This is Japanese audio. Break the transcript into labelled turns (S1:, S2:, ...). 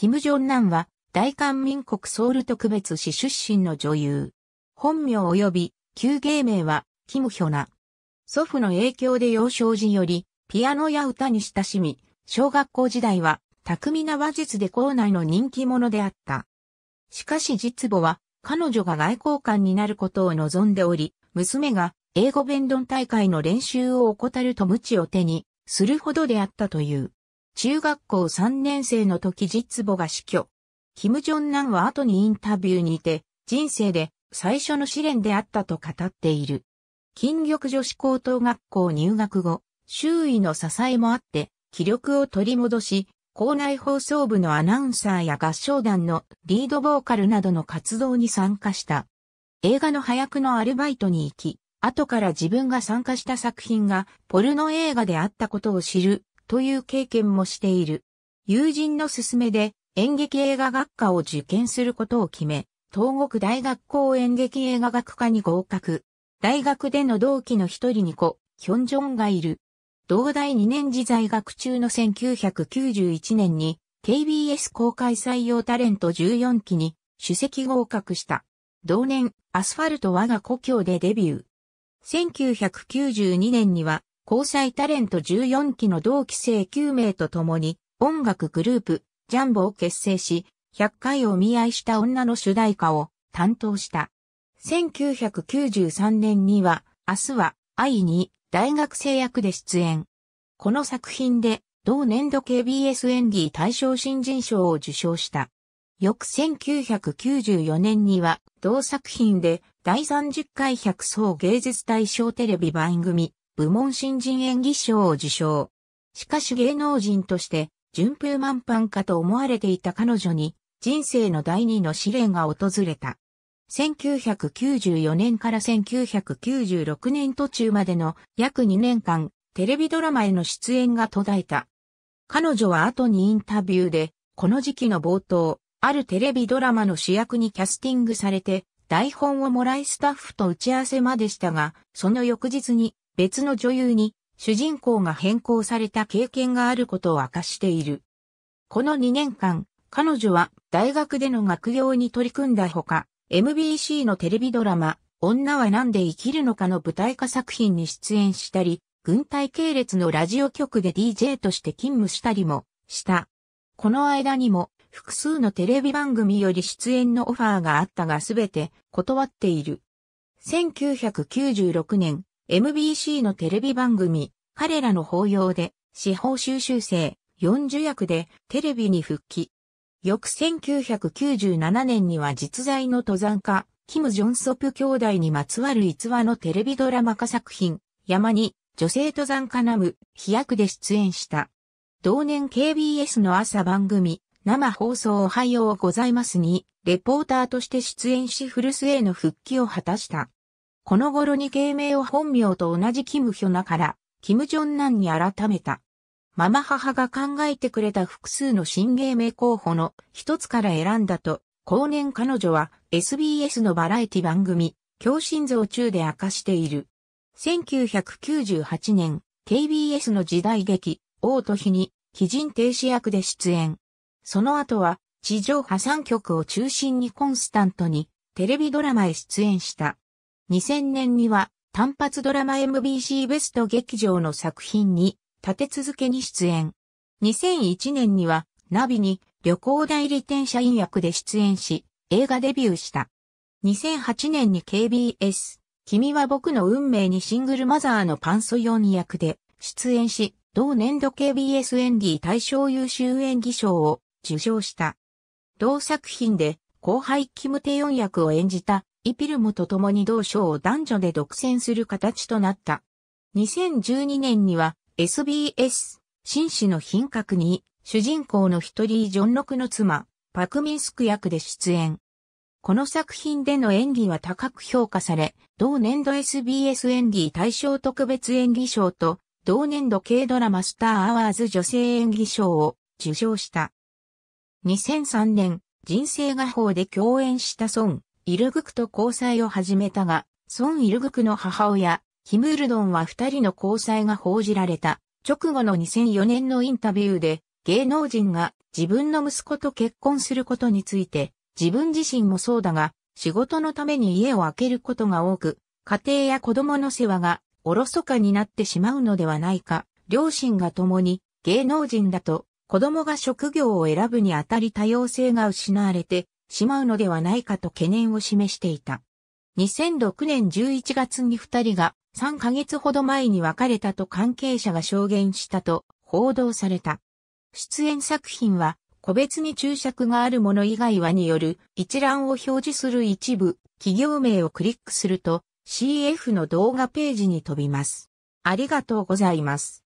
S1: キム・ジョンナンは、大韓民国ソウル特別市出身の女優。本名及び、旧芸名は、キム・ヒョナ。祖父の影響で幼少時より、ピアノや歌に親しみ、小学校時代は、巧みな話術で校内の人気者であった。しかし実母は、彼女が外交官になることを望んでおり、娘が英語弁論大会の練習を怠ると無知を手にするほどであったという。中学校3年生の時実母が死去。キム・ジョンナンは後にインタビューにて、人生で最初の試練であったと語っている。金玉女子高等学校入学後、周囲の支えもあって、気力を取り戻し、校内放送部のアナウンサーや合唱団のリードボーカルなどの活動に参加した。映画の早くのアルバイトに行き、後から自分が参加した作品がポルノ映画であったことを知るという経験もしている。友人の勧めで演劇映画学科を受験することを決め、東国大学校演劇映画学科に合格。大学での同期の一人に子、ヒョンジョンがいる。同大2年時在学中の1991年に KBS 公開採用タレント14期に主席合格した。同年、アスファルト我が故郷でデビュー。1992年には交際タレント14期の同期生9名と共に、音楽グループ、ジャンボを結成し、100回お見合いした女の主題歌を担当した。1993年には、明日は愛に大学生役で出演。この作品で、同年度 KBS 演技大賞新人賞を受賞した。翌1994年には、同作品で第30回百層芸術大賞テレビ番組、部門新人演技賞を受賞。しかし芸能人として順風満帆かと思われていた彼女に人生の第二の試練が訪れた。1994年から1996年途中までの約2年間、テレビドラマへの出演が途絶えた。彼女は後にインタビューで、この時期の冒頭、あるテレビドラマの主役にキャスティングされて、台本をもらいスタッフと打ち合わせまでしたが、その翌日に別の女優に主人公が変更された経験があることを明かしている。この2年間、彼女は大学での学業に取り組んだほか、MBC のテレビドラマ、女は何で生きるのかの舞台化作品に出演したり、軍隊系列のラジオ局で DJ として勤務したりもした。この間にも複数のテレビ番組より出演のオファーがあったがすべて断っている。1996年、MBC のテレビ番組、彼らの法要で、司法修習生、40役でテレビに復帰。翌1997年には実在の登山家、キム・ジョンソプ兄弟にまつわる逸話のテレビドラマ化作品、山に女性登山家ナム、飛躍で出演した。同年 KBS の朝番組、生放送おはようございますに、レポーターとして出演し古巣への復帰を果たした。この頃に芸名を本名と同じキムヒョナから、キムジョンナンに改めた。ママ母が考えてくれた複数の新芸名候補の一つから選んだと、後年彼女は SBS のバラエティ番組、強心像中で明かしている。1998年、KBS の時代劇、王と日に、基人停止役で出演。その後は、地上波3局を中心にコンスタントに、テレビドラマへ出演した。2000年には単発ドラマ MBC ベスト劇場の作品に立て続けに出演。2001年にはナビに旅行代理店社員役で出演し映画デビューした。2008年に KBS、君は僕の運命にシングルマザーのパンソヨン役で出演し、同年度 KBS 演技大賞優秀演技賞を受賞した。同作品で後輩キムテヨン役を演じたイピルムと共に同賞を男女で独占する形となった。2012年には SBS、紳士の品格に主人公の一人ジョン・ロクの妻、パクミンスク役で出演。この作品での演技は高く評価され、同年度 SBS 演技大賞特別演技賞と、同年度軽ドラマスターアワーズ女性演技賞を受賞した。2003年、人生画法で共演したソン・イルグクと交際を始めたが、ソン・イルグクの母親、キム・ールドンは二人の交際が報じられた。直後の2004年のインタビューで、芸能人が自分の息子と結婚することについて、自分自身もそうだが、仕事のために家を空けることが多く、家庭や子供の世話がおろそかになってしまうのではないか、両親が共に芸能人だと、子供が職業を選ぶにあたり多様性が失われて、しまうのではないかと懸念を示していた。2006年11月に2人が3ヶ月ほど前に別れたと関係者が証言したと報道された。出演作品は個別に注釈があるもの以外はによる一覧を表示する一部企業名をクリックすると CF の動画ページに飛びます。ありがとうございます。